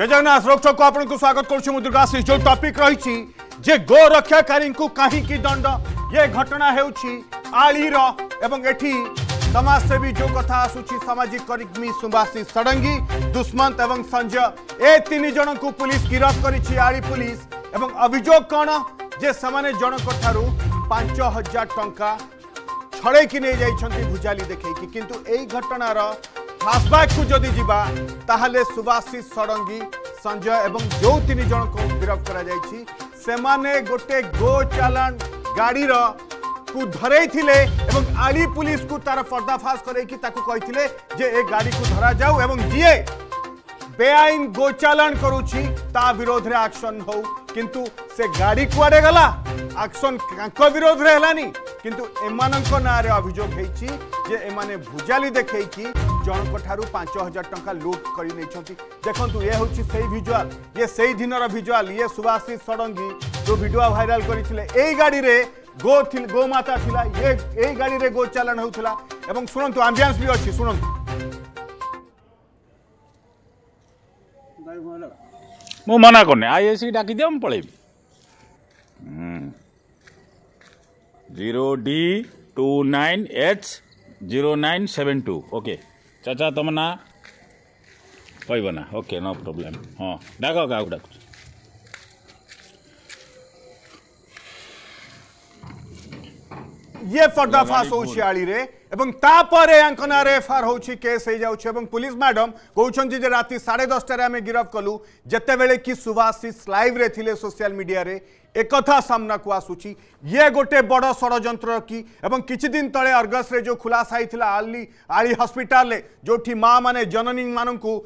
जय जगन्नाथ रोकटक आपको स्वागत करशीष जो टपिक रही गो को कहीं दंड ये घटना होलीर एवं एटी समाजसेवी जो कथा आसूसी सामाजिक कर्मी सुभाषी षडंगी दुष्मंत संजय ए तीन जन को पुलिस गिरफ्त कर आली पुलिस एवं अभोग कौन जे से जनक पांच हजार टाँह छड़ेक नहीं जाती भुजाली देखिए किंतु यही घटनार ଫାଷ୍ଟବ୍ୟାକ୍କୁ ଯଦି ଯିବା ତାହେଲେ ସୁଭାଶିଷ ଷଡ଼ଙ୍ଗୀ ସଞ୍ଜୟ ଏବଂ ଯେଉଁ ତିନି ଜଣଙ୍କୁ ଗିରଫ କରାଯାଇଛି ସେମାନେ ଗୋଟେ ଗୋ ଚାଲାଣ ଗାଡ଼ିର କୁ ଧରେଇଥିଲେ ଏବଂ ଆଳି ପୁଲିସକୁ ତାର ପର୍ଦ୍ଦାଫାଶ କରେଇକି ତାକୁ କହିଥିଲେ ଯେ ଏ ଗାଡ଼ିକୁ ଧରାଯାଉ ଏବଂ ଯିଏ বেআইন গোচালান করুছি তা বিরোধে আকশন হও কিন্তু সে গাড়ি কুয়াড়ে গলা আকশন কাঙ্ক বিরোধে হেলানি কিন্তু এমানক নাঁরে অভিযোগ হয়েছি যে এমানে ভুজালি দেখেইকি ଜଣଙ୍କଠାରୁ ପାଞ୍ଚ ହଜାର ଟଙ୍କା ଲୁଟ୍ କରି ନେଇଛନ୍ତି ଦେଖନ୍ତୁ ଏ ହେଉଛି ସେଇ ଭିଜୁଆଲ ଇଏ ସେଇ ଦିନର ଭିଜୁଆଲ ଇଏ ସୁଭାଶିଷ ଷଡ଼ଙ୍ଗୀ ଯେଉଁ ଭିଡ଼ିଓ ଭାଇରାଲ କରିଥିଲେ ଏଇ ଗାଡ଼ିରେ ଗୋ ଗୋମାତା ଥିଲା ଇଏ ଏଇ ଗାଡ଼ିରେ ଗୋ ଚାଲାଣ ହେଉଥିଲା ଏବଂ ଶୁଣନ୍ତୁ ଆମ୍ବୁଲାନ୍ସ ବି ଅଛି ଶୁଣନ୍ତୁ ମୁଁ ମନା କରୁନି ଆଇଏସି ଡାକି ଦିଅ ମୁଁ ପଳେଇବି zero D two nine H zero nine seven two okay चाचा तमना, पाई ओके, नो प्रोब्लेम, हो, डागा गाउ डागुचुचु ये पर्दाफा हो आलिरे एवं तापरे अंकना रे एफआर होची केस हे जाउछ एवं पुलिस मैडम कहउछन जे राति 10:30 टारे आमे गिरफ कलु जत्ते बेले कि सुभाषिस लाइव रे थिले सोशल मीडिया रे एक कथा सामना को आसुची ये गोटे बड़ सडयंत्र की एवं किछ दिन तळे अर्गस रे जो खुलासा आइथिला आली आली हॉस्पिटल रे जोठी मां माने जननी मानन को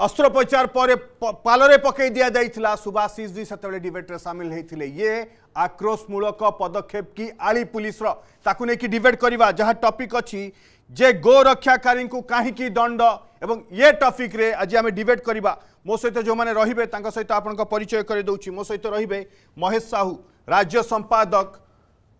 अस्त्रोपचार पर पाल पकई दि जाइला सुभाषीष जी से डिबेट में सामिल होते ये आक्रोशमूलक पदक्षेप कि आली पुलिस ताकू नहीं डिबेट करवा जहाँ टपिक अच्छी जे गो रक्षाकारी को कहीं दंड एवं ये टॉपिक रे आज आम डिबेट करवा मो सहित जो मैंने रही है सहित आपचय करदे मो सहित रे महेश साहू राज्य संपादक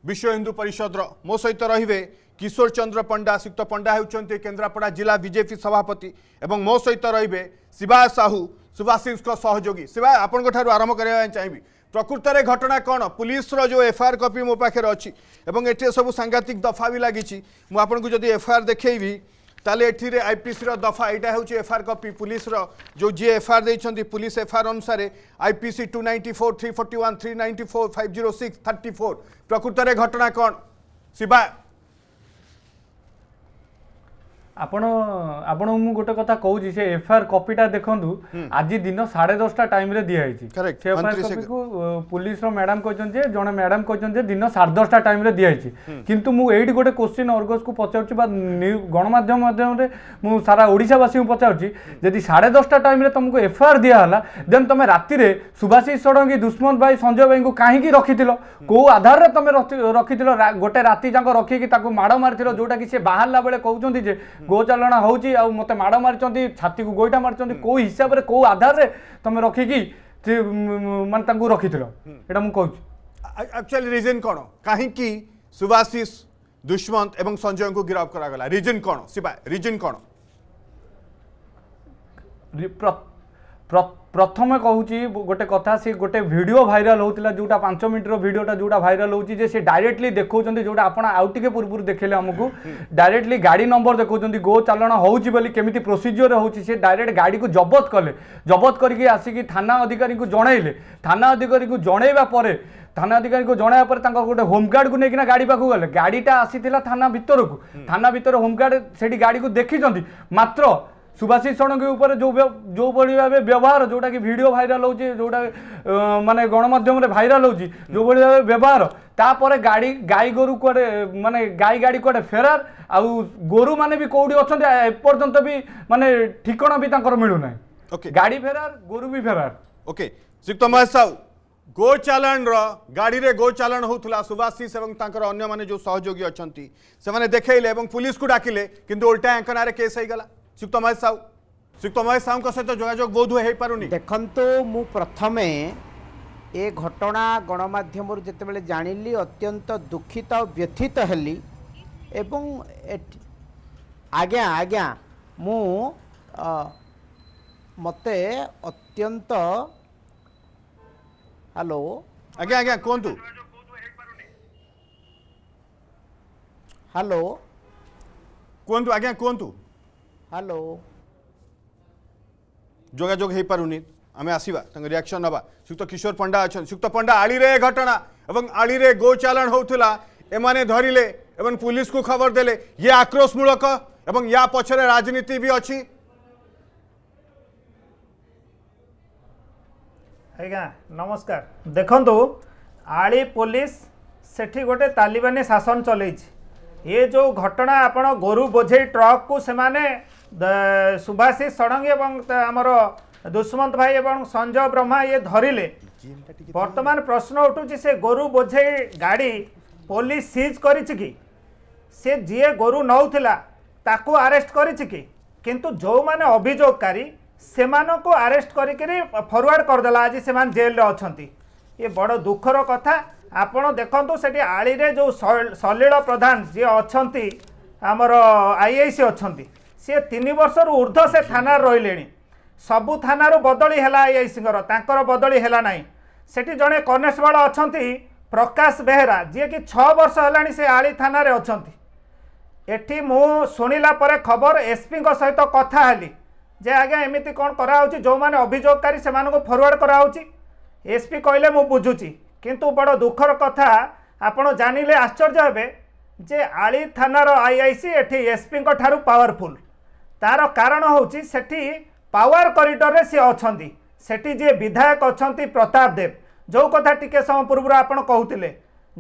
विश्व हिंदू परिषद मो सहित रे কিশোর চন্দ্র পণ্ডা সুক্ত পণ্ডা হচ্ছেন কেন্দ্রাপড়া জেলা বিজেপি সভাপতি এবং মো সহিত রহবে শিবা সাহু সুভাশিষ সহযোগী শিবা আপনার আরম্ভ করা চাইবি প্রকৃতরে ঘটনা কোণ পুলিশর যে এফআইআর কপি মো পাখে অছি এবং এটি সবু সাংঘাতিক দফা বি লাগিছি মু আপনার যদি এফআইআর দেখেবি তাহলে এটিরে আইপিসির দফা এইটা হচ্ছে এফআইআর কপি পুলিশর যে যে এফআইআর দিয়েছেন পুলিশ এফআইআর অনুসারে IPC two ninety four three forty one three ninety four five zero six thirty four প্রকৃতরে ঘটনা কোণ শিবা ଆପଣ ଆପଣଙ୍କୁ ମୁଁ ଗୋଟେ କଥା କହୁଛି ସେ ଏଫଆଇଆର କପିଟା ଦେଖନ୍ତୁ ଆଜି ଦିନ ସାଢ଼େ ଦଶଟା ଟାଇମ୍ରେ ଦିଆହେଇଛି ସେ ଏଫଆଇଆର ପୋଲିସର ମ୍ୟାଡ଼ାମ୍ କହିଛନ୍ତି ଯେ ଜଣେ ମ୍ୟାଡ଼ାମ୍ କହିଛନ୍ତି ଯେ ଦିନ ସାଢ଼େ ଦଶଟା ଟାଇମ୍ରେ ଦିଆହେଇଛି କିନ୍ତୁ ମୁଁ ଏଇଠି ଗୋଟେ କୋଶ୍ଚିନ୍ ଅର୍ଗସକୁ ପଚାରୁଛି ବା ଗଣମାଧ୍ୟମ ମାଧ୍ୟମରେ ମୁଁ ସାରା ଓଡ଼ିଶାବାସୀଙ୍କୁ ପଚାରୁଛି ଯଦି ସାଢ଼େ ଦଶଟା ଟାଇମ୍ରେ ତୁମକୁ ଏଫଆଇଆର ଦିଆହେଲା ଦେନ୍ ତୁମେ ରାତିରେ ସୁଭାଷିଷ ଷଡ଼ଙ୍ଗୀ ଦୁଷ୍ମନ୍ତ ଭାଇ ସଞ୍ଜୟ ଭାଇଙ୍କୁ କାହିଁକି ରଖିଥିଲ କେଉଁ ଆଧାରରେ ତୁମେ ରଖିଥିଲ ଗୋଟେ ରାତି ଯାକ ରଖିକି ତାକୁ ମାଡ଼ ମାରିଥିଲ ଯେଉଁଟାକି ସେ ବାହାରିଲା ବେଳେ କହୁଛନ୍ତି ଯେ গোচালনা হচ্ছে আতে মাড় মারিছেন ছাতি গোইটা মারিছেন কেউ হিসাবে কেউ আধারে তুমি রক্ষিকি মানে তাঁকু রক্ষিল এটা মু কৌছি আকচুয়ালি রিজন কোণ কাহিকি সুভাশিষ দুষ্মন্ত এবং সঞ্জয়কে গিরফ করা রিজন কোণ শিবা রিজন কোণ প্রথমে কହୁছি গোটে কথা সে গোটে ভিডিও ভাইরাল হোলা যেটা পাঁচ মিনিটর ভিডিওটা যেটা ভাইরাল হচ্ছে যে সে ডাইরেক্টলি দেখছেন যেটা আপনার আউ টিকে পূর্বর দেখলে আমি ডাইরেক্টলি গাড়ি নম্বর দেখছেন গো চালন হচ্ছে বলে কেমিতি প্রোসিজিওর হচ্ছে সে ডাইরেক্ট গাড়ি জবত কলে জবত করি আসিকি থানা অধিকারী জনাইলে থানা অধিকারী জনাইবা পরে থানা অধিকারী জনাইবা পরে তাঁর গোটে হোমগার্ড কু নেই গাড়ি পাখু গেলে গাড়িটা আসি থানা ভিতরক থানা ভিতরে হোমগার্ড সেটি গাড়ি দেখিছেন মাত্র सुभाषित षणों जो जो भाई भाव व्यवहार जोटा कि भिड भाइराल हो मानने गणमाम भाइराल हो जो भाई भाव व्यवहार तापर गाड़ी गाई गोर कड़े मानने गाई गाड़ी कड़े फेरार आ गोर मैंने भी कौटी अच्छा एपर्तंत भी मानने ठिकना भी मिलूना गाड़ी फेरार गोर भी फेरार ओके श्रीयुक्त महेश साहू गोचालाण गाड़ी रे गोचालाण होता सुभाषिष और अन्य जो सहयोगी अच्छा से देखले पुलिस को डाकिले कि उल्टा आंकनार केस होगा ଶ୍ରୀଯୁକ୍ତ ମହେଶ ସାହୁ ଶ୍ରୀଯୁକ୍ତ ମହେଶ ସାହୁଙ୍କ ସହିତ ଯୋଗାଯୋଗ ବୋଧହୁଏ ହେଇପାରୁନି ଦେଖନ୍ତୁ ମୁଁ ପ୍ରଥମେ ଏ ଘଟଣା ଗଣମାଧ୍ୟମରୁ ଯେତେବେଳେ ଜାଣିଲି ଅତ୍ୟନ୍ତ ଦୁଃଖିତ ଆଉ ବ୍ୟଥିତ ହେଲି ଏବଂ ଆଜ୍ଞା ଆଜ୍ଞା ମୁଁ ମୋତେ ଅତ୍ୟନ୍ତ ହ୍ୟାଲୋ ଆଜ୍ଞା ଆଜ୍ଞା କୁହନ୍ତୁ ହ୍ୟାଲୋ କୁହନ୍ତୁ ଆଜ୍ଞା କୁହନ୍ତୁ हेलो जोजोग हो पार नहीं आम आसवा रिएक्शन ना श्रीयुक्त किशोर पंडा अच्छा सुक्त पंडा आली रे घटना एवं आली रे गो चालाण होने धरले एवं पुलिस को खबर देले ये आक्रोशमूलक या पचर राजनीति भी अच्छी नमस्कार देखु आली पुलिस से गोटे तालिबानी शासन चलई ये जो घटना आप गोरु बोझ ट्रक को से ସୁଭାଶିଷ ଷଡ଼ଙ୍ଗୀ ଏବଂ ଆମର ଦୁଷ୍ମନ୍ତ ଭାଇ ଏବଂ ସଞ୍ଜୟ ବ୍ରହ୍ମା ଇଏ ଧରିଲେ ବର୍ତ୍ତମାନ ପ୍ରଶ୍ନ ଉଠୁଛି ସେ ଗୋରୁ ବୋଝେଇ ଗାଡ଼ି ପୋଲିସ ସିଜ୍ କରିଛି କି ସେ ଯିଏ ଗୋରୁ ନେଉଥିଲା ତାକୁ ଆରେଷ୍ଟ କରିଛି କି କିନ୍ତୁ ଯେଉଁମାନେ ଅଭିଯୋଗକାରୀ ସେମାନଙ୍କୁ ଆରେଷ୍ଟ କରିକିରି ଫରୱାର୍ଡ଼ କରିଦେଲା ଆଜି ସେମାନେ ଜେଲ୍ରେ ଅଛନ୍ତି ଇଏ ବଡ଼ ଦୁଃଖର କଥା ଆପଣ ଦେଖନ୍ତୁ ସେଠି ଆଳିରେ ଯେଉଁ ସଲିଳ ପ୍ରଧାନ ଯିଏ ଅଛନ୍ତି ଆମର ଆଇଆଇସି ଅଛନ୍ତି ସିଏ ତିନି ବର୍ଷରୁ ଉର୍ଦ୍ଧ୍ୱ ସେ ଥାନାରେ ରହିଲେଣି ସବୁ ଥାନାରୁ ବଦଳି ହେଲା ଆଇଆଇସିଙ୍କର ତାଙ୍କର ବଦଳି ହେଲା ନାହିଁ ସେଠି ଜଣେ କନେଷ୍ଟବଳ ଅଛନ୍ତି ପ୍ରକାଶ ବେହେରା ଯିଏକି ଛଅ ବର୍ଷ ହେଲାଣି ସେ ଆଳି ଥାନାରେ ଅଛନ୍ତି ଏଠି ମୁଁ ଶୁଣିଲା ପରେ ଖବର ଏସ୍ପିଙ୍କ ସହିତ କଥା ହେଲି ଯେ ଆଜ୍ଞା ଏମିତି କ'ଣ କରାହେଉଛି ଯେଉଁମାନେ ଅଭିଯୋଗକାରୀ ସେମାନଙ୍କୁ ଫରୱାର୍ଡ଼ କରାହେଉଛି ଏସ୍ପି କହିଲେ ମୁଁ ବୁଝୁଛି କିନ୍ତୁ ବଡ଼ ଦୁଃଖର କଥା ଆପଣ ଜାଣିଲେ ଆଶ୍ଚର୍ଯ୍ୟ ହେବେ ଯେ ଆଳି ଥାନାର ଆଇଆଇସି ଏଠି ଏସ୍ପିଙ୍କ ଠାରୁ ପାୱାରଫୁଲ୍ ତାର କାରଣ ହେଉଛି ସେଠି ପାୱାର କରିଡ଼ରରେ ସିଏ ଅଛନ୍ତି ସେଠି ଯିଏ ବିଧାୟକ ଅଛନ୍ତି ପ୍ରତାପ ଦେବ ଯେଉଁ କଥା ଟିକେ ସମୟ ପୂର୍ବରୁ ଆପଣ କହୁଥିଲେ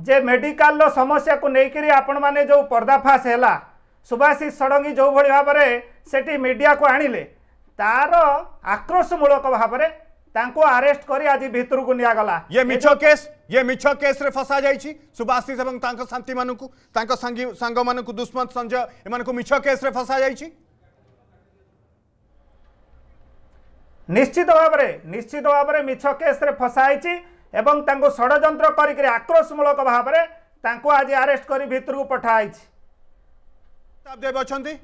ଯେ ମେଡ଼ିକାଲର ସମସ୍ୟାକୁ ନେଇକରି ଆପଣମାନେ ଯେଉଁ ପର୍ଦ୍ଦାଫାଶ ହେଲା ସୁଭାଶିଷ ଷଡ଼ଙ୍ଗୀ ଯେଉଁଭଳି ଭାବରେ ସେଠି ମିଡ଼ିଆକୁ ଆଣିଲେ ତାର ଆକ୍ରୋଶମୂଳକ ଭାବରେ ତାଙ୍କୁ ଆରେଷ୍ଟ କରି ଆଜି ଭିତରକୁ ନିଆଗଲା ଇଏ ମିଛ କେସ୍ ଇଏ ମିଛ କେସ୍ରେ ଫସା ଯାଇଛି ସୁଭାଶିଷ ଏବଂ ତାଙ୍କ ସାଥିମାନଙ୍କୁ ତାଙ୍କ ସାଙ୍ଗମାନଙ୍କୁ ଦୁଷ୍ମନ୍ତ ସଞ୍ଜୟ ଏମାନଙ୍କୁ ମିଛ କେସ୍ରେ ଫସା ଯାଇଛି ନିଶ୍ଚିତ ଭାବରେ ନିଶ୍ଚିତ ଭାବରେ ମିଛ କେସ୍ରେ ଫସାଇଛି ଏବଂ ତାଙ୍କୁ ଷଡ଼ଯନ୍ତ୍ର କରିକି ଆକ୍ରୋଶମୂଳକ ଭାବରେ ତାଙ୍କୁ ଆଜି ଆରେଷ୍ଟ କରି ଭିତରକୁ ପଠାହୋଇଛି ଅଛନ୍ତି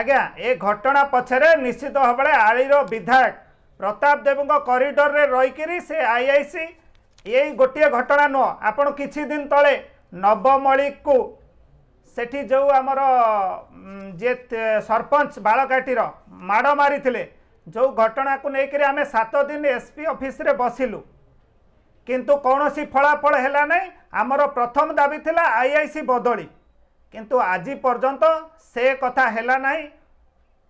ଆଜ୍ଞା ଏ ଘଟଣା ପଛରେ ନିଶ୍ଚିତ ଭାବରେ ଆଳିର ବିଧାୟକ ପ୍ରତାପ ଦେବଙ୍କ କରିଡରରେ ରହିକରି ସେ ଆଇଆଇସି ଏଇ ଗୋଟିଏ ଘଟଣା ନୁହଁ ଆପଣ କିଛି ଦିନ ତଳେ ନବମଳିକକୁ ସେଠି ଯେଉଁ ଆମର ଯିଏ ସରପଞ୍ଚ ବାଳକାଟିର ମାଡ଼ ମାରିଥିଲେ ଯେଉଁ ଘଟଣାକୁ ନେଇକରି ଆମେ ସାତ ଦିନ ଏସ୍ପି ଅଫିସରେ ବସିଲୁ କିନ୍ତୁ କୌଣସି ଫଳାଫଳ ହେଲା ନାହିଁ ଆମର ପ୍ରଥମ ଦାବି ଥିଲା ଆଇଆଇସି ବଦଳି କିନ୍ତୁ ଆଜି ପର୍ଯ୍ୟନ୍ତ ସେ କଥା ହେଲା ନାହିଁ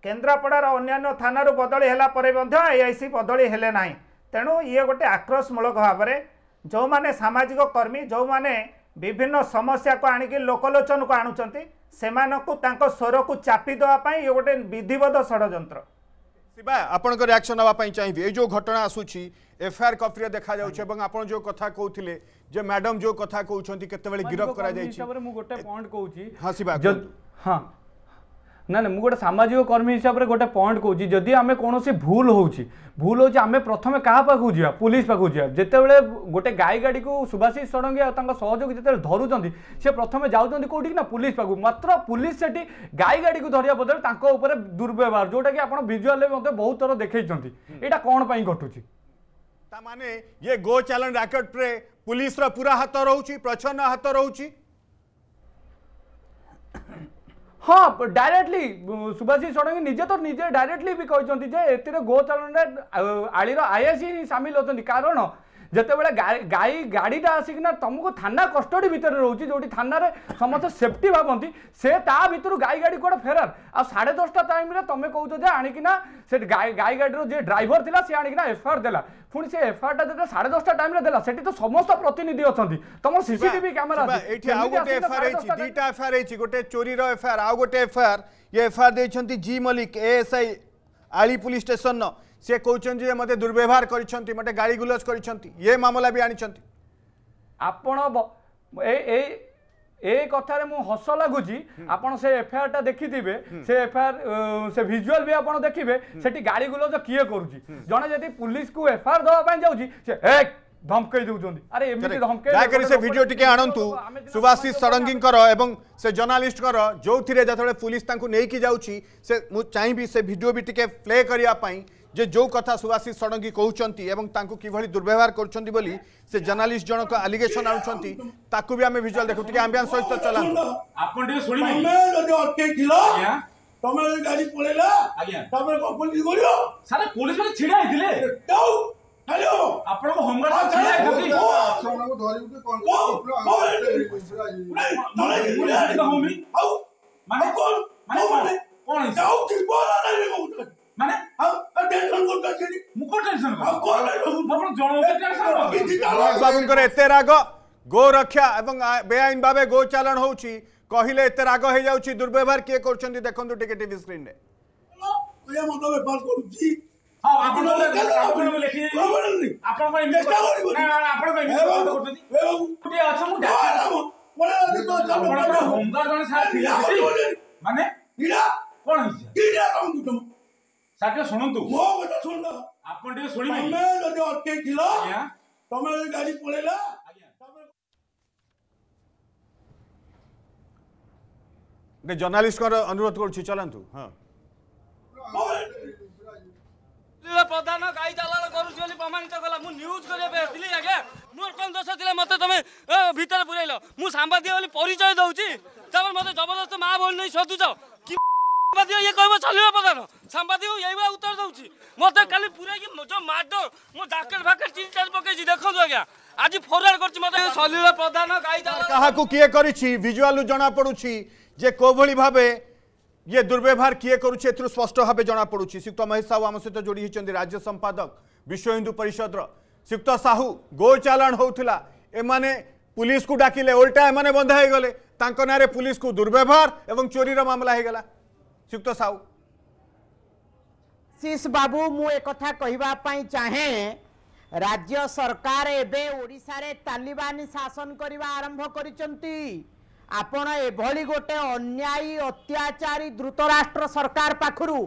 କେନ୍ଦ୍ରାପଡ଼ାର ଅନ୍ୟାନ୍ୟ ଥାନାରୁ ବଦଳି ହେଲା ପରେ ମଧ୍ୟ ଆଇଆଇସି ବଦଳି ହେଲେ ନାହିଁ ତେଣୁ ଇଏ ଗୋଟେ ଆକ୍ରୋଶମୂଳକ ଭାବରେ ଯେଉଁମାନେ ସାମାଜିକ କର୍ମୀ ଯେଉଁମାନେ ବିଭିନ୍ନ ସମସ୍ୟାକୁ ଆଣିକି ଲୋକଲୋଚନକୁ ଆଣୁଛନ୍ତି ସେମାନଙ୍କୁ ତାଙ୍କ ସ୍ୱରକୁ ଚାପି ଦେବା ପାଇଁ ଇଏ ଗୋଟେ ବିଧିବଦ୍ଧ ଷଡ଼ଯନ୍ତ୍ର ଶିବା ଆପଣଙ୍କ ରିଆକ୍ସନ ନେବା ପାଇଁ ଚାହିଁବି ଏଇ ଯେଉଁ ଘଟଣା ଆସୁଛି ଏଫଆଇଆର କପିରେ ଦେଖାଯାଉଛି ଏବଂ ଆପଣ ଯେଉଁ କଥା କହୁଥିଲେ ଯେ ମ୍ୟାଡମ୍ ଯେଉଁ କଥା କହୁଛନ୍ତି କେତେବେଳେ ଗିରଫ କରାଯାଇଛି ହଁ ଶିବା ହଁ না না মুঁ গোটে সাମାজিক কর্মী হিসাবে গোটে পয়েন্ট কৌছি যদি আমি কোণী ভুল হচ্ছে ভুল হচ্ছে আমি প্রথমে কাহা পাখু যা পুলিশ পাখু যা যেতবে গোটে গাই গাড়ি সুভাশিষ ষড়ঙ্গী তাঁর সহযোগী যেত ধরুচ্ছেন সে প্রথমে যাচ্ছেন কোটি না পুলিশ পাখু মাত্র পুলিশ সেটি গাই গাড়ি ধরিয়া বদলে তাঁর উপরে দুর্ব্যবহার যেটা কি আপনার ভিজুয়ালে মধ্যে বহু থর দেখেছেন এটা কোণ পাই ঘটুছি তা মানে ইয়ে গো চালান র্যাকেটরে পুলিশর পুরা হাত রয়েছে প্রচ্ছন্ন হাত রয়েছে ହଁ ଡାଇରେକ୍ଟଲି ସୁଭାଶିଷ ଷଡ଼ଙ୍ଗୀ ନିଜେ ତ ନିଜେ ଡାଇରେକ୍ଟଲି ବି କହିଛନ୍ତି ଯେ ଏଥିରେ ଗୋଚାଳନରେ ଆଳିର ଆଇଏସ୍ ହିଁ ସାମିଲ ଅଛନ୍ତି କାରଣ ଯେତେବେଳେ ଗାଈ ଗାଡ଼ିଟା ଆସିକିନା ତମକୁ ଥାନା କଷ୍ଟଡ଼ି ଭିତରେ ରହୁଛି ଯେଉଁଠି ଥାନାରେ ସମସ୍ତେ ସେଫ୍ଟି ଭାବନ୍ତି ସେ ତା ଭିତରୁ ଗାଈ ଗାଡ଼ି କୁଆଡ଼େ ଫେରାର ଆଉ ସାଢ଼େ ଦଶଟା ଟାଇମ୍ରେ ତମେ କହୁଛ ଯେ ଆଣିକିନା ସେ ଗାଈ ଗାଈ ଗାଡ଼ିର ଯିଏ ଡ୍ରାଇଭର ଥିଲା ସେ ଆଣିକିନା ଏଫଆଇଆର୍ ଦେଲା ପୁଣି ସେ ଏଫଆଇଆରଟା ଦେଲେ ସାଢେ ଦଶଟା ଟାଇମ୍ରେ ଦେଲା ସେଠି ତ ସମସ୍ତ ପ୍ରତିନିଧି ଅଛନ୍ତି ତମର ସିସିଟିଭି କ୍ୟାମେରା ଏଠି ଆଉ ଗୋଟେ ଏଫଆଇଆର ହେଇଛି ଦୁଇଟା ଏଫଆଇଆର ହେଇଛି ଗୋଟେ ଚୋରୀର ଏଫଆଇଆର ଆଉ ଗୋଟେ ଏଫଆଇଆର ଇଏ ଏଫଆଇଆର ଦେଇଛନ୍ତି ଜି ମଲ୍ଲିକ ଏଏସ୍ଆଇ ଆଳି ପୁଲିସ ଷ୍ଟେସନର ସେ କହୁଛନ୍ତି ଯେ ମୋତେ ଦୁର୍ବ୍ୟବହାର କରିଛନ୍ତି ମୋତେ ଗାଳିଗୁଲଜ କରିଛନ୍ତି ଇଏ ମାମଲା ବି ଆଣିଛନ୍ତି ଆପଣ ଏଇ ଏ କଥାରେ ମୁଁ ହସ ଲାଗୁଛି ଆପଣ ସେ ଏଫଆଇଆର ଟା ଦେଖିଥିବେ ସେ ଏଫଆଇଆର ସେ ଭିଜୁଆଲ ବି ଆପଣ ଦେଖିବେ ସେଠି ଗାଳି ଗୁଲଜ କିଏ କରୁଛି ଜଣେ ଯଦି ପୁଲିସକୁ ଏଫଆଇଆର ଦେବା ପାଇଁ ଯାଉଛି ସେ ଏକ ଧମକେଇ ଦେଉଛନ୍ତି ଆରେ ଏମିତି ଧମକେଇ ଯାହାକରି ସେ ଭିଡିଓ ଟିକେ ଆଣନ୍ତୁ ସୁଭାଶିଷ ଷଡ଼ଙ୍ଗୀଙ୍କର ଏବଂ ସେ ଜର୍ଣ୍ଣାଲିଷ୍ଟଙ୍କର ଯେଉଁଥିରେ ଯେତେବେଳେ ପୁଲିସ ତାଙ୍କୁ ନେଇକି ଯାଉଛି ସେ ମୁଁ ଚାହିଁବି ସେ ଭିଡିଓ ବି ଟିକେ ପ୍ଲେ କରିବା ପାଇଁ যে ଯେଉଁ କଥା ସୁଭାଶିଷ ଷଡ଼ଙ୍ଗୀ କହୁଛନ୍ତି ଏବଂ ତାଙ୍କୁ କିଭଳି ଦୁର୍ବ୍ୟବହାର କରୁଛନ୍ତି ବୋଲି ସେ ଜର୍ଣ୍ଣାଲିଷ୍ଟ ଜଣକ ଆଲିଗେସନ ଆଣୁଛନ୍ତି ତାକୁ ବି ଆମେ ଭିଜୁଆଲ ଦେଖୁ ଟିକେ ଆମ୍ବିଆନ୍ସ ସହିତ ଚଲାନ୍ତୁ ଆପଣ ଟିକେ ଶୁଣିବେ ଅଟକେଇଥିଲ ତମେ ଗାଡି ପଳେଇଲା ତାପରେ ପୋଲିସ ଗଳିବ ସାରା ପୋଲିସ ମାନେ ଛିଡା ହେଇଥିଲେ ଆପଣଙ୍କ ହୋମଗାର୍ଡ ଛିଡା ହେଇଛନ୍ତି ଆପଣଙ୍କୁ ଧରିବୁ କଣ ମାନେ କଣ ମାନେ କଣ ଯାଉ କି ବରା ନାହିଁ କହୁଛନ୍ତି ମାନେ ଆଉ ବାବୁଙ୍କର ଏତେ ରାଗ ଗୋରକ୍ଷା ଏବଂ ବେଆଇନ ଭାବେ ଗୋଚାଲାଣ ହଉଛି କହିଲେ ଏତେ ରାଗ ହେଇଯାଉଛି ଦୁର୍ବ୍ୟବହାର କିଏ କରୁଛନ୍ତି ଦେଖନ୍ତୁ ଟିକେ ଟିଭି ସ୍କ୍ରିନରେ ମାନେ କଣ ହେଇଛି ସାର୍ ଟିକେ ଶୁଣନ୍ତୁ ମୋ କଥା ଶୁଣ ଆପଣ ଟିକେ ଶୁଣିବେ ତମେ ଯଦି ଅଟକେଇଥିଲ ତମେ ଯଦି ଗାଡି ପଳେଇଲା ଗୋଟେ ଜର୍ଣ୍ଣାଲିଷ୍ଟଙ୍କର ଅନୁରୋଧ କରୁଛି ଚାଲନ୍ତୁ ହଁ প্রধান গাই দালাল করুছি বলে প্রমাণিত কলা মু নিউজ করিয়া পাই আসিলি আগে মোর কোন দোষ দিলে মতে তুমি ভিতরে পুরাইল মু সাংবাদিক বলে পরিচয় দউছি তারপর মতে জবরদস্ত মা বলি নেই সদুছ ସାମ୍ବାଦିକ ଇଏ କହିବ ଚାଲିବ ପଦାର ସାମ୍ବାଦିକ ଏଇଭଳିଆ ଉତ୍ତର ଦେଉଛି ମୋତେ କାଲି ପୁରାଇକି ଯେଉଁ ମାଡ଼ ମୋ ଜାକେଟ୍ ଫାକେଟ୍ ଚିନି ଚାରି ପକେଇଛି ଦେଖନ୍ତୁ ଆଜ୍ଞା ଆଜି ଫରୱାର୍ଡ କରିଛି ମୋତେ ସଲିଳ ପ୍ରଧାନ କାହାକୁ କିଏ କରିଛି ଭିଜୁଆଲରୁ ଜଣାପଡ଼ୁଛି ଯେ କୋଭଳି ଭାବେ ଇଏ ଦୁର୍ବ୍ୟବହାର କିଏ କରୁଛି ଏଥିରୁ ସ୍ପଷ୍ଟ ଭାବେ ଜଣାପଡ଼ୁଛି ଶ୍ରୀଯୁକ୍ତ ମହେଶ ସାହୁ ଆମ ସହିତ ଯୋଡ଼ି ହୋଇଛନ୍ତି ରାଜ୍ୟ ସମ୍ପାଦକ ବିଶ୍ୱ ହିନ୍ଦୁ ପରିଷଦର ଶ୍ରୀଯୁକ୍ତ ସାହୁ ଗୋଚାଲାଣ ହେଉଥିଲା ଏମାନେ পুলিশকু ডাকিলে উল্টা এমানে বন্ধা হয়ে গলে তাঁর নাঁরে পুলিশকু দুর্ব্যবহার এবং চোরির মামলা হয়ে গলা ଯୁକ୍ତ ସାହୁ ଶୀଷ ବାବୁ ମୁଁ ଏକଥା କହିବା ପାଇଁ ଚାହେଁ ରାଜ୍ୟ ସରକାର ଏବେ ଓଡ଼ିଶାରେ ତାଲିବାନ ଶାସନ କରିବା ଆରମ୍ଭ କରିଛନ୍ତି ଆପଣ ଏଭଳି ଗୋଟେ ଅନ୍ୟାୟୀ ଅତ୍ୟାଚାରୀ ଧୃତରାଷ୍ଟ୍ର ସରକାର ପାଖରୁ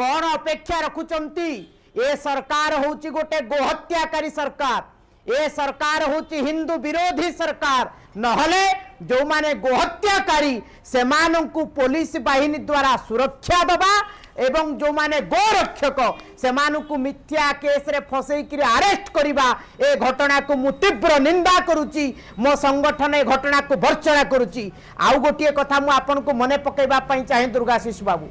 କ'ଣ ଅପେକ୍ଷା ରଖୁଛନ୍ତି ଏ ସରକାର ହେଉଛି ଗୋଟେ ଗୋହତ୍ୟାକାରୀ ସରକାର ये सरकार हूँ हिंदू विरोधी सरकार नो जो माने गोहत्याकारी से मानू पुलिस बाहन द्वारा सुरक्षा दबा एवं जो माने गोरक्षक से मानू मिथ्या केस्रे फसईकि आरेस्ट करवा ए घटना को मु तीव्र निंदा करुच्ची मो संगठन ए घटना को भर्त्सना करुच्ची आउ गोटे कथा मुझे मन पकड़ापी चाहे दुर्गाशीष बाबू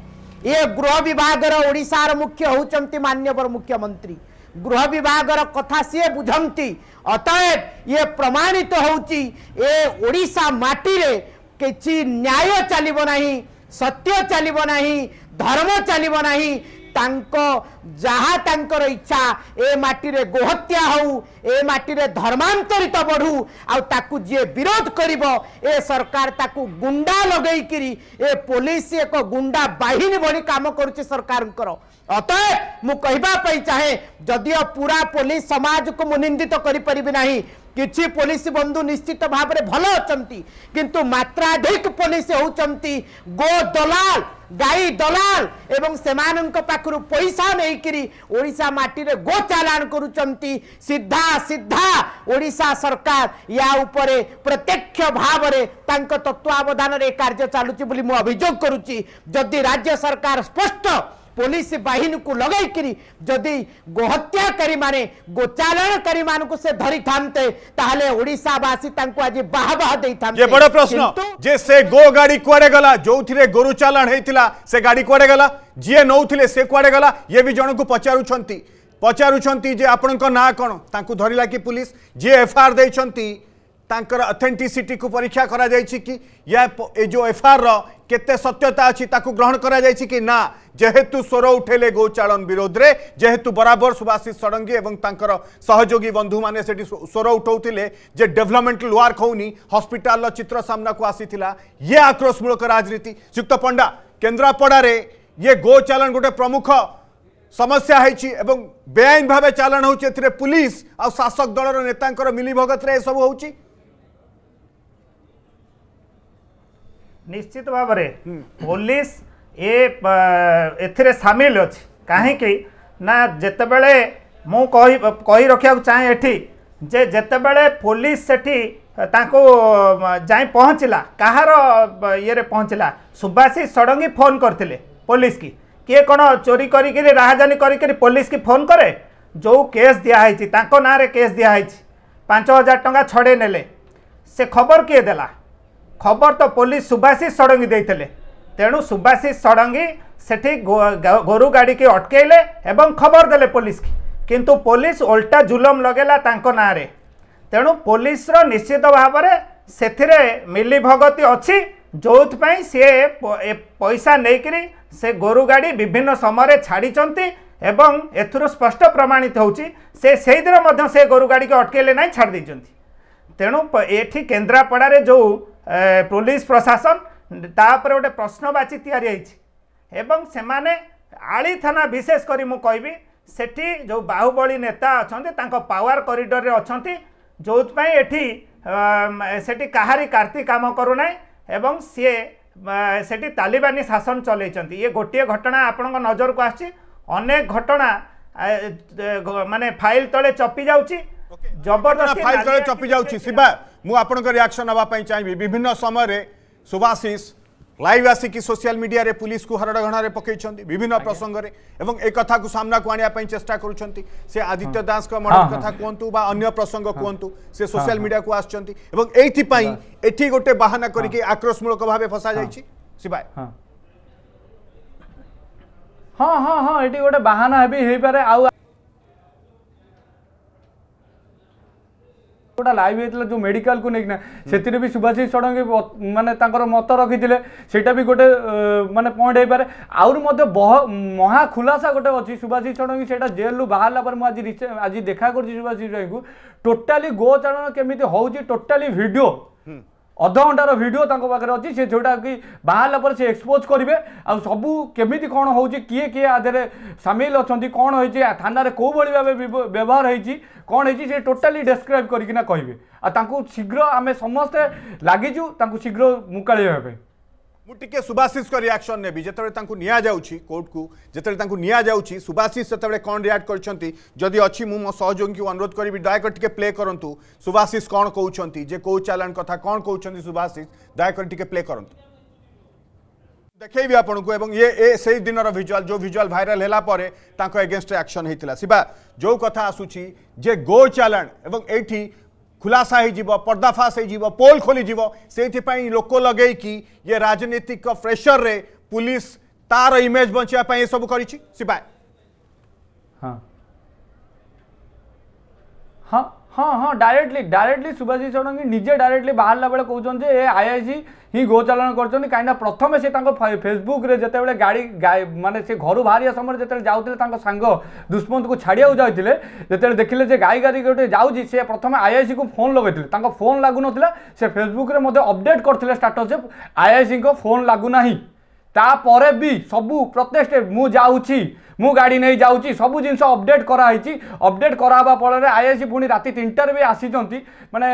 ये गृह विभाग ओडार मुख्य होती मान्यवर मुख्यमंत्री ଗୃହ ବିଭାଗର କଥା ସିଏ ବୁଝନ୍ତି ଅତଏବ ଇଏ ପ୍ରମାଣିତ ହେଉଛି ଏ ଓଡ଼ିଶା ମାଟିରେ କିଛି ନ୍ୟାୟ ଚାଲିବ ନାହିଁ ସତ୍ୟ ଚାଲିବ ନାହିଁ ଧର୍ମ ଚାଲିବ ନାହିଁ ତାଙ୍କ ଯାହା ତାଙ୍କର ଇଚ୍ଛା ଏ ମାଟିରେ ଗୋହତ୍ୟା ହେଉ ଏ ମାଟିରେ ଧର୍ମାନ୍ତରିତ ବଢ଼ୁ ଆଉ ତାକୁ ଯିଏ ବିରୋଧ କରିବ ଏ ସରକାର ତାକୁ ଗୁଣ୍ଡା ଲଗେଇକିରି ଏ ପୋଲିସ ଏକ ଗୁଣ୍ଡା ବାହିନୀ ଭଳି କାମ କରୁଛି ସରକାରଙ୍କର ଅତଏବ ମୁଁ କହିବା ପାଇଁ ଚାହେଁ ଯଦିଓ ପୁରା ପୋଲିସ ସମାଜକୁ ମୁଁ ନିନ୍ଦିତ କରିପାରିବି ନାହିଁ କିଛି ପୋଲିସ ବନ୍ଧୁ ନିଶ୍ଚିତ ଭାବରେ ଭଲ ଅଛନ୍ତି କିନ୍ତୁ ମାତ୍ରାଧିକ ପୋଲିସ ହେଉଛନ୍ତି ଗୋ ଦଲାଲ ଗାଈ ଦଲାଲ ଏବଂ ସେମାନଙ୍କ ପାଖରୁ ପଇସା ନେଇକରି ଓଡ଼ିଶା ମାଟିରେ ଗୋ ଚାଲାଣ କରୁଛନ୍ତି ସିଧା ସିଧା ଓଡ଼ିଶା ସରକାର ୟା ଉପରେ ପ୍ରତ୍ୟକ୍ଷ ଭାବରେ ତାଙ୍କ ତତ୍ତ୍ୱାବଧାନରେ କାର୍ଯ୍ୟ ଚାଲୁଛି ବୋଲି ମୁଁ ଅଭିଯୋଗ କରୁଛି ଯଦି ରାଜ୍ୟ ସରକାର ସ୍ପଷ୍ଟ पुलिस बाहन को लगे जदि गोहत्याकारी मैंने गोचारणकारी मान को से धरी थामते ताहले ओडिशावासी तांको आज बाह बाह दे थामते ये बड़ा प्रश्न जे से गो गाड़ी कुआडे गला जो जोथिरे गोरु चालान हेतिला से गाड़ी कुआडे गला जिए नौथिले से कुआडे गला ये भी जणको पचारुछंती पचारुछंती जे आपनक ना कोन तांको धरिला कि पुलिस जे एफआर देछंती अथेन्टीसीटी को परीक्षा कर जो एफआईआर केत सत्यता अच्छी ग्रहण कर ना जेहेतु स्वर उठेले गौचाड़न विरोध में जेहेतु बराबर सुभाषी षडंगी और सहयोगी बंधु मैंने से स्वर उठाऊ जे डेभलपमेंट वर्क होस्पिटाल चित्र सामना को आसी ये आक्रोशमूलक राजनीति युक्त पंडा केन्द्रापड़े ये गौचाड़न गोटे प्रमुख समस्या है बेआईन भावे चलाण हो पुलिस आ शासक दल रेता मिली भगत यह सब हो निश्चित भाव हम्म। पुलिस ये सामिल अच्छी कहीं ना जितेबले मुझे रखा चाहे ये जे जितेबले पुलिस सेठी पहुँचला कहार ईर पहुँचला सुभाषी षडंगी फोन करते पुलिस की किए कौन चोरी कर राहजानी करी पुलिस की फोन करे जो केस दिया केस दिया दिहाई पांच हजार टाँह छड़े ने से खबर किए देला ଖବର ତ ପୋଲିସ ସୁଭାଶିଷ ଷଡ଼ଙ୍ଗୀ ଦେଇଥିଲେ ତେଣୁ ସୁଭାଶିଷ ଷଡ଼ଙ୍ଗୀ ସେଠି ଗୋରୁ ଗାଡ଼ିକି ଅଟକେଇଲେ ଏବଂ ଖବର ଦେଲେ ପୋଲିସକି କିନ୍ତୁ ପୋଲିସ ଓଲଟା ଜୁଲମ ଲଗେଇଲା ତାଙ୍କ ନାଁରେ ତେଣୁ ପୋଲିସର ନିଶ୍ଚିତ ଭାବରେ ସେଥିରେ ମିଲିଭଗତି ଅଛି ଯେଉଁଥିପାଇଁ ସିଏ ପଇସା ନେଇକରି ସେ ଗୋରୁ ଗାଡ଼ି ବିଭିନ୍ନ ସମୟରେ ଛାଡ଼ିଛନ୍ତି ଏବଂ ଏଥିରୁ ସ୍ପଷ୍ଟ ପ୍ରମାଣିତ ହେଉଛି ସେ ସେଇଦିନ ମଧ୍ୟ ସେ ଗୋରୁ ଗାଡ଼ିକି ଅଟକେଇଲେ ନାହିଁ ଛାଡ଼ି ଦେଇଛନ୍ତି ତେଣୁ ଏଠି କେନ୍ଦ୍ରାପଡ଼ାରେ ଯେଉଁ পুলিশ প্রশাসন তাপরে গোটে প্রশ্নবাচী তৈরি হয়েছে এবং সেমানে আলি থানা বিশেষ করে মু কবি সেটি যে বাহুবলী নেতা অনেক তাঁর পাওয়ার কৰিডরে অনেক ଯେଉଁଥିପାଇଁ ଏଠି ସେଠି କାହାରି କାର୍ତ୍ତି କାମ କରୁନାହିଁ ଏବଂ ସିଏ ସେଠି ତାଲିବାନୀ ଶାସନ ଚଲେଇଛନ୍ତି ଇଏ ଗୋଟିଏ ଘଟଣା ଆପଣଙ୍କ ନଜରକୁ ଆସିଛି ଅନେକ ଘଟଣା ମାନେ ଫାଇଲ ତଳେ ଚପି ଯାଉଛି ଜବରଦସ୍ତ ଫାଇଲ ତଳେ ଚପି ଯାଉଛି ଶିବା ମୁଁ ଆପଣଙ୍କ ରିଆକ୍ସନ୍ ନେବା ପାଇଁ ଚାହିଁବି ବିଭିନ୍ନ ସମୟରେ ସୁଭାଶିଷ ଲାଇଭ୍ ଆସିକି ସୋସିଆଲ ମିଡ଼ିଆରେ ପୁଲିସକୁ ହରଡ଼ଘଣାରେ ପକାଇଛନ୍ତି ବିଭିନ୍ନ ପ୍ରସଙ୍ଗରେ ଏବଂ ଏ କଥାକୁ ସାମ୍ନାକୁ ଆଣିବା ପାଇଁ ଚେଷ୍ଟା କରୁଛନ୍ତି ସେ ଆଦିତ୍ୟ ଦାସଙ୍କ ମର୍ଡର କଥା କୁହନ୍ତୁ ବା ଅନ୍ୟ ପ୍ରସଙ୍ଗ କୁହନ୍ତୁ ସେ ସୋସିଆଲ ମିଡ଼ିଆକୁ ଆସିଛନ୍ତି ଏବଂ ଏଇଥିପାଇଁ ଏଠି ଗୋଟେ ବାହାନା କରିକି ଆକ୍ରୋଶମୂଳକ ଭାବେ ଫସାଯାଇଛି ଶିବାୟ ହଁ ହଁ ହଁ ଏଠି ଗୋଟେ ବାହାନା ବି ହେଇପାରେ ଆଉ গোটা লাইভ হয়েছিল যে মেডিকালকে নেই সেতিরে বি শুভাশিষ ষড়ঙ্গী মানে তাঁর মত রকিলে সেটা বি গোটে মানে পয়েন্ট হয়ে পড়ে আহরি মহা খুলাসা গোটে অছি শুভাশিষ ষড়ঙ্গী সেটা জেলু বাহারা পরে আজ আজ দেখা করছি শুভাশিষ ষড়ঙ্গী টোটালি গোচারণ কেমিতি হচ্ছে টোটালি ভিডিও ଅଧଘଣ୍ଟାର ଭିଡ଼ିଓ ତାଙ୍କ ପାଖରେ ଅଛି ସେ ଯେଉଁଟାକି ବାହାରିଲା ପରେ ସେ ଏକ୍ସପୋଜ୍ କରିବେ ଆଉ ସବୁ କେମିତି କ'ଣ ହେଉଛି କିଏ କିଏ ଆ ଦେହରେ ସାମିଲ ଅଛନ୍ତି କ'ଣ ହେଇଛି ଥାନାରେ କେଉଁଭଳି ଭାବେ ବ୍ୟବହାର ହେଇଛି କ'ଣ ହେଇଛି ସେ ଟୋଟାଲି ଡେସ୍କ୍ରାଇବ୍ କରିକିନା କହିବେ ଆଉ ତାଙ୍କୁ ଶୀଘ୍ର ଆମେ ସମସ୍ତେ ଲାଗିଛୁ ତାଙ୍କୁ ଶୀଘ୍ର ମୁକାଳିବା ପାଇଁ मुझे सुभाशिष का रियाक्शन नेबी जो नि कोर्ट को जिते सुभाशिष से कौन रियाक्ट करी मु सहयोगी को अनुरोध करी दयाकर टे प्ले करूँ सुभाशिष कौन कौन जे कौ चलाण कथा कौन कौन सुभाशिष दयाकर टे प्ले करूँ देखेबी आपको एवं ये ए से दिन भिजुआल जो भिजुआल भाइराल होगेस्ट आक्शन होता शिवा जो कथ आसू गो चलाण एवं खुलासा हो पर्दाफाश हो पोल खोली से लोक लगे कि ये राजनीतिक प्रेसर में पुलिस तार इमेज बचापी ये सब कर हाँ हाँ ହଁ ହଁ ଡାଇରେକ୍ଟଲି ଡାଇରେକ୍ଟଲି ସୁଭାଶିଷ ଷଡ଼ଙ୍ଗୀ ନିଜେ ଡାଇରେକ୍ଟଲି ବାହାରିଲା ବେଳେ କହୁଛନ୍ତି ଯେ ଏ ଆଇଆଇସି ହିଁ ଗୋଚାଳନ କରୁଛନ୍ତି କାହିଁକିନା ପ୍ରଥମେ ସେ ତାଙ୍କ ଫେସବୁକ୍ରେ ଯେତେବେଳେ ଗାଡ଼ି ମାନେ ସେ ଘରୁ ବାହାରିବା ସମୟରେ ଯେତେବେଳେ ଯାଉଥିଲେ ତାଙ୍କ ସାଙ୍ଗ ଦୁଷ୍ମନ୍ତକୁ ଛାଡ଼ିବାକୁ ଯାଉଥିଲେ ଯେତେବେଳେ ଦେଖିଲେ ଯେ ଗାଈ ଗାଡ଼ି ଗୋଟେ ଯାଉଛି ସେ ପ୍ରଥମେ ଆଇଆଇସିକୁ ଫୋନ୍ ଲଗାଇଥିଲେ ତାଙ୍କ ଫୋନ୍ ଲାଗୁନଥିଲା ସେ ଫେସବୁକ୍ରେ ମଧ୍ୟ ଅପଡ଼େଟ୍ କରିଥିଲେ ଷ୍ଟାଟସ୍ ଆଇଆଇସିଙ୍କ ଫୋନ୍ ଲାଗୁନାହିଁ তাপরে বি সবু প্রত্যেক স্টেপ মু যাচ্ছি মু গাড়ি নেই যাচ্ছি সবু জিনিস অপডেট করা হয়েছি অপডেট করা হওয়া ফলে আইএসি পুঁ রাতে তিনটার বি আসিছেন মানে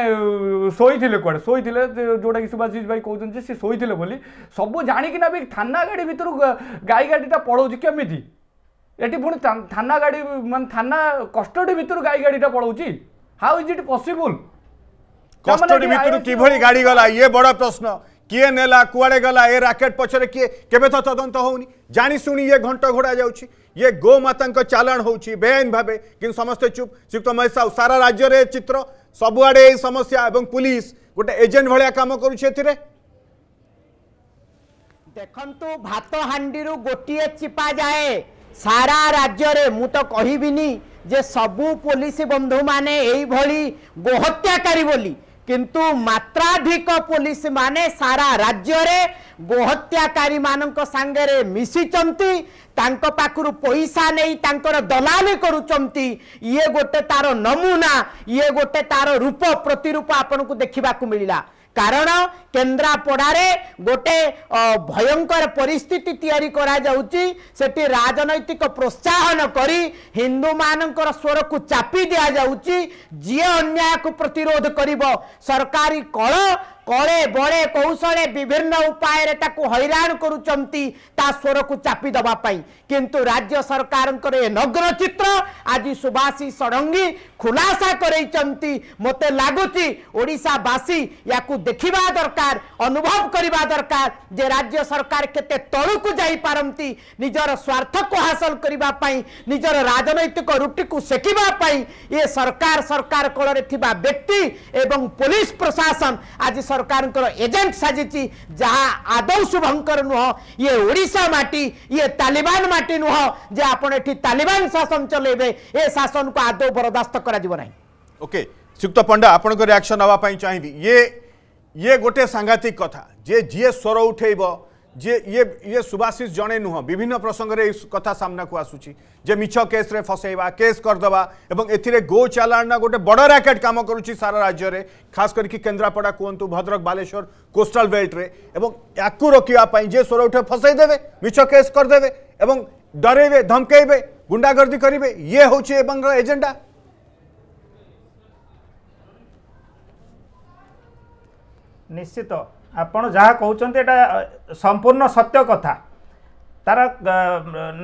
শোলে কুয়াড়ে শোলে যেটা কি সুভাশিষ ভাই কৌন সে শোলে বলে সবু জাণিকিনা বি থানা গাড়ি ভিতর গাই গাড়িটা পড়াও কমিটি এটি পুঁ থানা গাড়ি মানে থানা কষ্টডি ভিতর গাই গাড়িটা পড়াও how is it possible custody ভিতর কিভাবে গাড়ি গলা ইয়ে বড় প্রশ্ন किए नेला कुआडे गला ए राकेट पचर किए के तो तदंत हो जाशु ये घंट घोड़ा जाऊँगी ये गोमाता चलाण हो बेआईन भाव कि समस्त चुप श्रीयुक्त तो महेश साहु सारा राज्य में चित्र सबुआड़े ये समस्या और पुलिस गोटे एजेंट भाया कम कर देखु भात हाँ गोटे चिपा जाए सारा राज्य मु तो कहबिनी जे सबू पुलिस बंधु मैने गोहत्याकारी बोली কিন্তু মাত্রাধিক পুলিশ মানে সারা রাজ্যরে হত্যাকারী মানক সাংরে মিশিছন্তি তাঙ্ক পাখরু পয়সা নেই তাঙ্কর দলালি করুচন্তি ইয়ে গোটে তার নমুনা ইয়ে গোটে তার রূপ প্রতিরূপ আপনার দেখা মিলিলা କାରଣ କେନ୍ଦ୍ରାପଡ଼ାରେ ଗୋଟେ ଭୟଙ୍କର ପରିସ୍ଥିତି ତିଆରି କରାଯାଉଛି ସେଠି ରାଜନୈତିକ ପ୍ରୋତ୍ସାହନ କରି ହିନ୍ଦୁମାନଙ୍କର ସ୍ୱରକୁ ଚାପି ଦିଆଯାଉଛି ଯିଏ ଅନ୍ୟାୟକୁ ପ୍ରତିରୋଧ କରିବ ସରକାରୀ କଳ কলে বলে কৌশলে বিভিন্ন উপায়ে তাকে হইরাণ করুচার তা স্বরক চাপি দেওয়া কিন্তু রাজ্য সরকার এ নগ্ন চিত্র আজ সুভাষী ষড়ঙ্গী খুলাসা করেছেন মতো লাগুচি ওড়শাবাসী ইয়াকু দেখা দরকার অনুভব করা দরকার যে রাজ্য সরকার কেতে তলকু যাইপারতি নিজের স্বার্থক হাসল করা নিজের রাজনৈতিক রুটিকু সেকিবা ইয়ে সরকার সরকার কোলরে থিবা ব্যক্তি এবং পুলিশ প্রশাসন আজ सरकारଙ୍କର ଏଜେଣ୍ଟ ସାଜିଛି ଯାହା ଆଦୌ ଶୁଭଙ୍କର ନୁହଁ ଇଏ ଓଡ଼ିଶା ମାଟି ଇଏ ତାଲିବାନ ମାଟି ନୁହଁ ଯେ ଆପଣ ଏଠି ତାଲିବାନ ଶାସନ ଚଲେଇବେ ଏ ଶାସନକୁ ଆଦୌ ବରଦାସ୍ତ କରାଯିବ ନାହିଁ ଓକେ ଶ୍ରୀଯୁକ୍ତ ପଣ୍ଡା ଆପଣଙ୍କ ରିଆକ୍ସନ୍ ନେବା ପାଇଁ ଚାହିଁବି ଇଏ ଇଏ ଗୋଟେ ସାଂଘାତିକ କଥା ଯିଏ ଯିଏ ସ୍ୱର ଉଠେଇବ जे ये ये सुभाशिष जड़े नुह विभिन्न प्रसंग में कथा सामना को आसुच्चे मिछ केस फसैवा केस करदे और ए गो चलाण गोटे बड़ राकेट कम कर सारा राज्य में खास करपड़ा कहतु भद्रक बालेश्वर कोस्टाल बेल्ट्रे या रोकवाई जे स्वर उठे फसईदे मिछ केस करदे और डरइबे धमकैबे गुंडागर्दी करेंगे ये हूँ एवं एजेंडा निश्चित ଆପଣ ଯାହା କହୁଛନ୍ତି ଏଇଟା ସମ୍ପୂର୍ଣ୍ଣ ସତ୍ୟ କଥା ତାର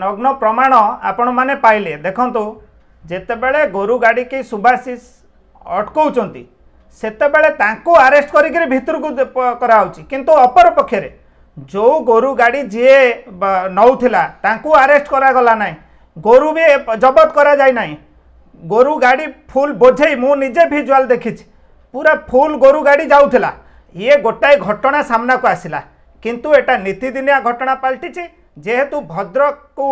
ନଗ୍ନ ପ୍ରମାଣ ଆପଣମାନେ ପାଇଲେ ଦେଖନ୍ତୁ ଯେତେବେଳେ ଗୋରୁ ଗାଡ଼ିକି ସୁଭାଶିଷ ଅଟକଉଛନ୍ତି ସେତେବେଳେ ତାଙ୍କୁ ଆରେଷ୍ଟ କରିକିରି ଭିତରକୁ କରାହେଉଛି କିନ୍ତୁ ଅପରପକ୍ଷରେ ଯେଉଁ ଗୋରୁ ଗାଡ଼ି ଯିଏ ନେଉଥିଲା ତାଙ୍କୁ ଆରେଷ୍ଟ କରାଗଲା ନାହିଁ ଗୋରୁ ବି ଜବତ କରାଯାଇ ନାହିଁ ଗୋରୁ ଗାଡ଼ି ଫୁଲ୍ ବୋଝେଇ ମୁଁ ନିଜେ ଭିଜୁଆଲ୍ ଦେଖିଛି ପୁରା ଫୁଲ୍ ଗୋରୁ ଗାଡ଼ି ଯାଉଥିଲା ইয়ে গোটায়ে ঘটনা সামনাকু আসিলা কিন্তু এটা নীতিদিনিয়া ঘটনা পাল্টিছে যেহেতু ভদ্রকু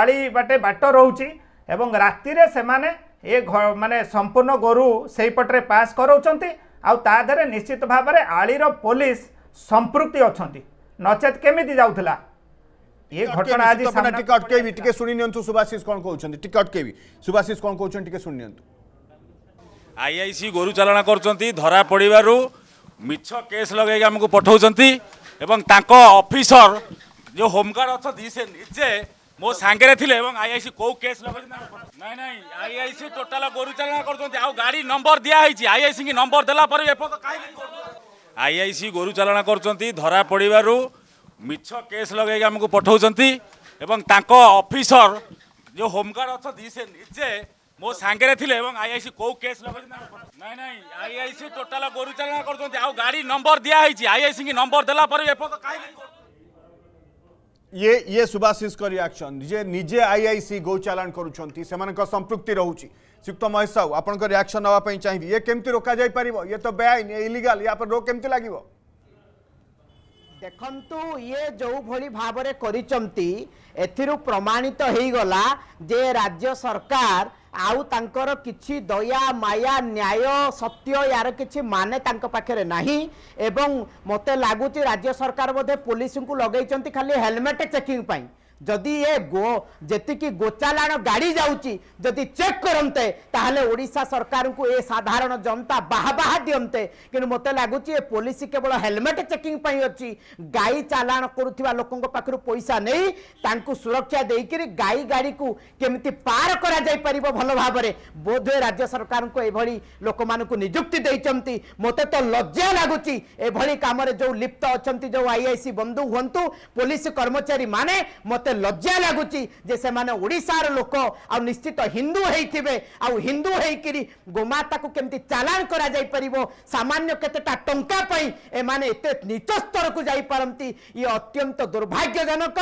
আড়ি বাটে বাট রয়েছে এবং রাতিরে সেমানে এ মানে সম্পূর্ণ গরু সেইপটরে পাস করছেন আউ তা দেহে নিশ্চিত ভাবে আড়ির পুলিশ সম্পৃক্তি অনেক নচেত কেমিতি যাওয়া এ ঘটনা আজ টিকে অটকাইবি টিকে শুনি নিয়ন্তু সুভাশিষ কোন কହୁଛନ୍ତି টিকে অটকাইবি সুভাশিষ কোন কହୁଛନ୍ତି টিকে শুনি নিয়ন্তু আইআইসি গরু চালনা করছেন ধরা পড়িবারু ମିଛ କେସ୍ ଲଗେଇକି ଆମକୁ ପଠାଉଛନ୍ତି ଏବଂ ତାଙ୍କ ଅଫିସର ଯେଉଁ ହୋମଗାର୍ଡ ଅଛନ୍ତି ସେ ନିଜେ ମୋ ସାଙ୍ଗରେ ଥିଲେ ଏବଂ ଆଇଆଇସି କେଉଁ କେସ୍ ଲଗେଇଛନ୍ତି ନାଇଁ ନାଇଁ ଆଇଆଇସି ଟୋଟାଲ ଗୋରୁଚାଳନା କରୁଛନ୍ତି ଆଉ ଗାଡ଼ି ନମ୍ବର ଦିଆହେଇଛି ଆଇଆଇସିକି ନମ୍ବର ଦେଲା ପରେ ଏପର୍ଯ୍ୟନ୍ତ କାହିଁକି ଆଇଆଇସି ଗୋରୁଚାଳନା କରୁଛନ୍ତି ଧରା ପଡ଼ିବାରୁ ମିଛ କେସ୍ ଲଗେଇକି ଆମକୁ ପଠାଉଛନ୍ତି ଏବଂ ତାଙ୍କ ଅଫିସର ଯେଉଁ ହୋମଗାର୍ଡ ଅଛନ୍ତି ସେ ନିଜେ ମୋ ସାଙ୍ଗରେ ଥିଲେ ଏବଂ ଆଇଆଇସି କୋଉ କେସ୍ ଲଗାଇଛି ନାଇଁ ନାଇଁ ଆଇଆଇସି ଟୋଟାଲ ଗୋରୁଚାଳନା କରୁଛନ୍ତି ଆଉ ଗାଡି ନମ୍ବର ଦିଆହେଇଛି ଆଇଆଇସି କି ନମ୍ବର ଦେଲା ପରେ ଏପର୍ଯ୍ୟନ୍ତ କାହିଁକି ये ये सुभाशिष का रिएक्शन जे निजे आईआईसी गौचालन करुंच संपृक्ति रोचे श्रीयुक्त महेश साहू आपण रिएक्शन नापी चाहिए ये केमती रोक जापर ये तो बेआईन ये इलिगाल या पर रोक केमती लगे ଦେଖନ୍ତୁ ଇଏ ଯେଉଁଭଳି ଭାବରେ କରିଛନ୍ତି ଏଥିରୁ ପ୍ରମାଣିତ ହେଇଗଲା ଯେ ରାଜ୍ୟ ସରକାର ଆଉ ତାଙ୍କର କିଛି ଦୟା ମାୟା ନ୍ୟାୟ ସତ୍ୟ ଏହାର କିଛି ମାନେ ତାଙ୍କ ପାଖରେ ନାହିଁ ଏବଂ ମୋତେ ଲାଗୁଛି ରାଜ୍ୟ ସରକାର ବୋଧେ ପୋଲିସଙ୍କୁ ଲଗେଇଛନ୍ତି ଖାଲି ହେଲମେଟ୍ ଚେକିଂ ପାଇଁ ଯଦି ଏ ଗୋ ଯେତିକି ଗୋଚାଲାଣ ଗାଡ଼ି ଯାଉଛି ଯଦି ଚେକ୍ କରନ୍ତେ ତାହେଲେ ଓଡ଼ିଶା ସରକାରଙ୍କୁ ଏ ସାଧାରଣ ଜନତା ବାହା ବାହା ଦିଅନ୍ତେ କିନ୍ତୁ ମୋତେ ଲାଗୁଛି ଏ ପୋଲିସ କେବଳ ହେଲମେଟ୍ ଚେକିଂ ପାଇଁ ଅଛି ଗାଈ ଚାଲାଣ କରୁଥିବା ଲୋକଙ୍କ ପାଖରୁ ପଇସା ନେଇ ତାଙ୍କୁ ସୁରକ୍ଷା ଦେଇକରି ଗାଈ ଗାଡ଼ିକୁ କେମିତି ପାର କରାଯାଇପାରିବ ଭଲ ଭାବରେ ବୋଧହୁଏ ରାଜ୍ୟ ସରକାରଙ୍କୁ ଏଭଳି ଲୋକମାନଙ୍କୁ ନିଯୁକ୍ତି ଦେଇଛନ୍ତି ମୋତେ ତ ଲଜ୍ଜା ଲାଗୁଛି ଏଭଳି କାମରେ ଯେଉଁ ଲିପ୍ତ ଅଛନ୍ତି ଯେଉଁ ଆଇଆଇସି ବନ୍ଧୁ ହୁଅନ୍ତୁ ପୋଲିସ କର୍ମଚାରୀମାନେ ମୋତେ মতো লজ্জা লাগুচি যে সে ওড়শার লোক আশ্চিত হিন্দু হয়েছে আিন্দু হয়েকি গোমাতাকে কমিটি চালাণ করা যাই পার সামান্য কতটা টঙ্কা এমানে এত নিচ স্তরক যাইপারতি ইয়ে অত্যন্ত দুর্ভাগ্যজনক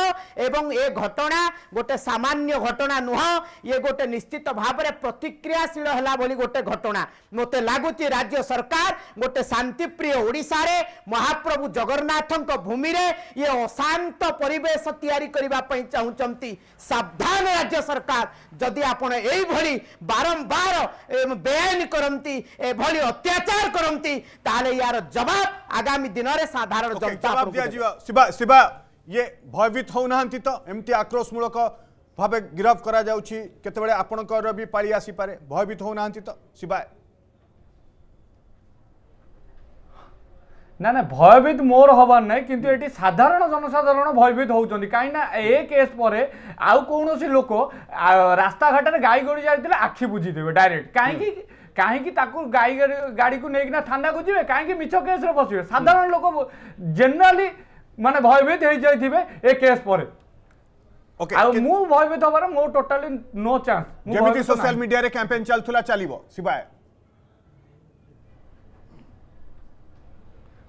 এবং এ ঘটনা গোটে সামান্য ঘটনা নুহ ইয়ে গোটে নিশ্চিত ভাবে প্রতিক্রিয়াশীল হলা বলি গোটে ঘটনা মতো লাগুচি রাজ্য সরকার গোটে শান্তিপ্রিয় ওড়শার মহাপ্রভু জগন্নাথ ভূমিরে ইয়ে অশান্ত পরিবেশ তৈরি করা चाहते सावधान राज्य सरकार जदि आप बारंबार बेआईन करती अत्याचार करती यार जवाब आगामी दिन में साधारण जनता शिवा ये भयभीत होना तो एमती आक्रोशमूलक भाव गिरफ्त करते आपणकर भी पाड़ी आसीपा भयभीत होना तो शिवाय না না ভয়ভীত মোর হবার নাই কিন্তু এটি সাধারণ জনসাধারণ ভয়ভীত হচ্ছেন না এ কেস পরে আউ কৌশি লোক রাস্তাঘাটে গাই গড়ি যাই আখি বুঝি দেবে ডাইরেক্ট কাইকি কাহিকি তাকু গাই গাড়ি কু নেইকিনা থানাকু যাবে কাহিকি মিছ কেসরে বসবে সাধারণ লোক জেনারেলি মানে ভয়ভীত হয়ে যাইবে এ কেস পরে ଆଉ ମୁଁ ଭୟଭୀତ ହବାର ମୋର ଟୋଟାଲି ନୋ ଚାନ୍ସ ଯେମିତି ସୋସିଆଲ ମିଡିଆରେ କ୍ୟାମ୍ପେନ୍ ଚାଲୁଥିଲା ଚାଲିବ ଶିବାୟ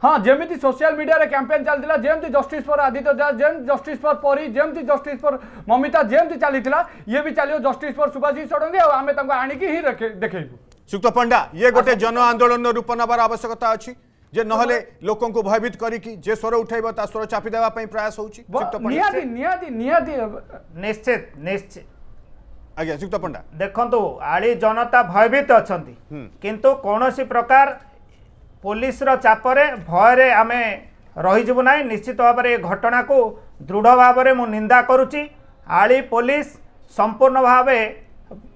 हाँ जमी सोशल मीडिया रे कैंपेन चलता जमी जस्टिस फर आदित्य दास जमी जस्टिस फर परी जमी जस्टिस फर ममिता जमी चली ये भी चलो जस्टिस फर सुभाषी षडंगी आम आणिकी ही देखे सुक्त पंडा ये गोटे जन आंदोलन रूप नवार आवश्यकता अच्छी जे नहले लोकों को भयभीत करी स्वर उठाइबो स्वर चापी देबा पई प्रयास होउची भयभीत अछंती किंतु कोनोसी प्रकार ପୋଲିସର ଚାପରେ ଭୟରେ ଆମେ ରହିଯିବୁ ନାହିଁ ନିଶ୍ଚିତ ଭାବରେ ଏ ଘଟଣାକୁ ଦୃଢ଼ ଭାବରେ ମୁଁ ନିନ୍ଦା କରୁଛି ଆଳି ପୋଲିସ ସମ୍ପୂର୍ଣ୍ଣ ଭାବେ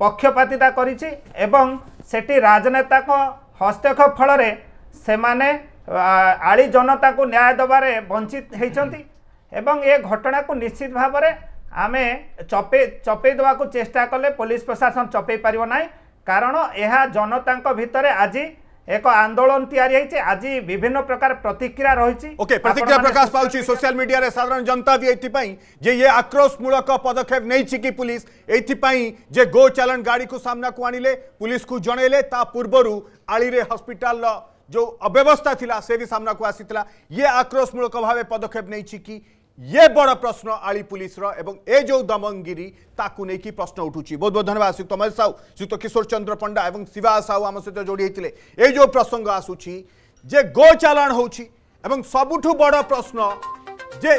ପକ୍ଷପାତିତା କରିଛି ଏବଂ ସେଠି ରାଜନେତାଙ୍କ ହସ୍ତକ୍ଷେପ ଫଳରେ ସେମାନେ ଆଳି ଜନତାଙ୍କୁ ନ୍ୟାୟ ଦେବାରେ ବଞ୍ଚିତ ହୋଇଛନ୍ତି ଏବଂ ଏ ଘଟଣାକୁ ନିଶ୍ଚିତ ଭାବରେ ଆମେ ଚପେ ଚପେଇ ଦେବାକୁ ଚେଷ୍ଟା କଲେ ପୋଲିସ ପ୍ରଶାସନ ଚପେଇ ପାରିବ ନାହିଁ କାରଣ ଏହା ଜନତାଙ୍କ ଭିତରେ ଆଜି एक आंदोलन आज विभिन्न प्रकार प्रतिक्रिया रही प्रतिक्रिया प्रकाश पाँच सोशल मीडिया रे साधारण जनता भी ये ये आक्रोशमूलक पदक्षेप नहीं कि पुलिस ये गो चैलेंज गाड़ी को सामना को आने पुलिस को जनइले पूर्व आलीरे हस्पिटाल जो अव्यवस्था थी से भी सामना को आसी ये आक्रोशमूलक भाव पदक्षेप नहीं ये बड़ प्रश्न आली पुलिस एवं ए जो दमनगिरी ताकू नहीं प्रश्न उठू बहुत बहुत धन्यवाद श्री तमेश साहू श्रीयुक्त तो किशोर चंद्र पंडा और शिवा साहू आम सहित जोड़ी होते ये जो प्रसंग आसूची जे गोचालाण हो सबुठ बड़ प्रश्न जे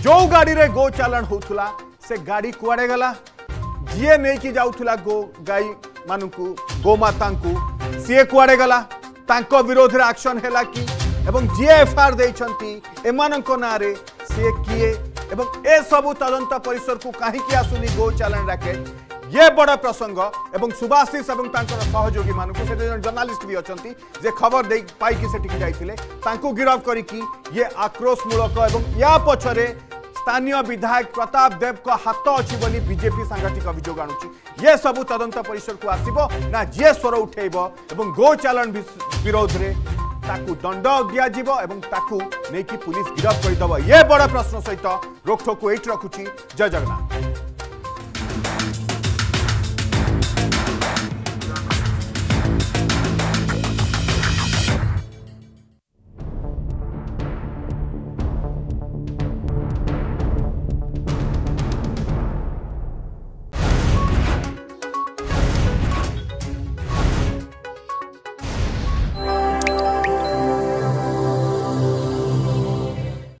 जो गाड़ी गो गोचालाण होता से गाड़ी कुआड़े गला जी नहीं जाऊला गो गाई मान गोमाता सीए कुआड़े गला विरोध में आक्शन है कि जी एफआईआर देते एम नाँ सी किए एवं ए सबु तदंत परिसर को कहीं आसुनी गो गौचालन राकेट ये बड़ प्रसंग एवं सुभाशिष और सहयोगी मानक जो जर्नालीस्ट भी अच्छा जे खबर दे पाई से जाते गिरफ्त करी ये आक्रोशमूलक या पचर स्थानीय विधायक प्रताप देव को हाथ अच्छी बोली बीजेपी सांघातिक अभियोग आणुची ये सबू तदंत परिसर को आसब ना जी स्वर उठेब गौचालन विरोध में ତାକୁ ଦଣ୍ଡ ଦିଆଯିବ ଏବଂ ତାକୁ ନେଇକି ପୁଲିସ ଗିରଫ କରିଦେବ ଏ ବଡ଼ ପ୍ରଶ୍ନ ସହିତ ରୋକଠୋକୁ ଏଇଠି ରଖୁଛି ଜୟ ଜଗନ୍ନାଥ